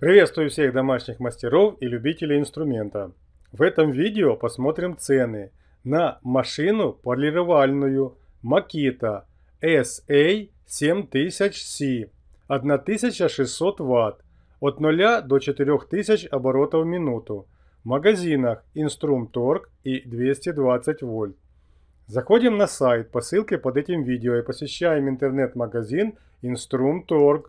Приветствую всех домашних мастеров и любителей инструмента. В этом видео посмотрим цены на машину полировальную Makita SA7000C 1600 Вт от 0 до 4000 оборотов в минуту в магазинах Instrumtorg и 220 вольт. Заходим на сайт по ссылке под этим видео и посещаем интернет-магазин Instrumtorg.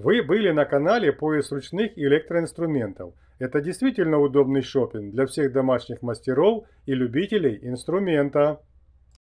Вы были на канале «Поиск ручных электроинструментов». Это действительно удобный шопинг для всех домашних мастеров и любителей инструмента.